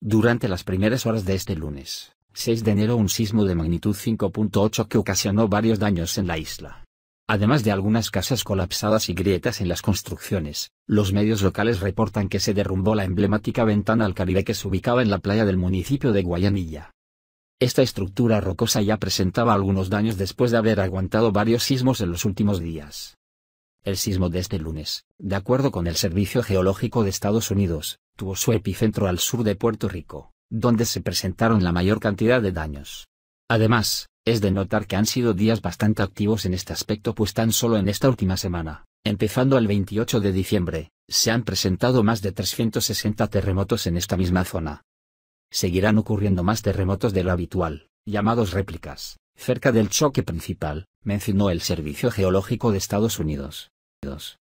Durante las primeras horas de este lunes, 6 de enero, un sismo de magnitud 5.8 que ocasionó varios daños en la isla. Además de algunas casas colapsadas y grietas en las construcciones, los medios locales reportan que se derrumbó la emblemática ventana al Caribe que se ubicaba en la playa del municipio de Guayanilla. Esta estructura rocosa ya presentaba algunos daños después de haber aguantado varios sismos en los últimos días. El sismo de este lunes, de acuerdo con el Servicio Geológico de Estados Unidos, tuvo su epicentro al sur de Puerto Rico, donde se presentaron la mayor cantidad de daños. Además, es de notar que han sido días bastante activos en este aspecto pues tan solo en esta última semana, empezando el 28 de diciembre, se han presentado más de 360 terremotos en esta misma zona. Seguirán ocurriendo más terremotos de lo habitual, llamados réplicas, cerca del choque principal, mencionó el Servicio Geológico de Estados Unidos.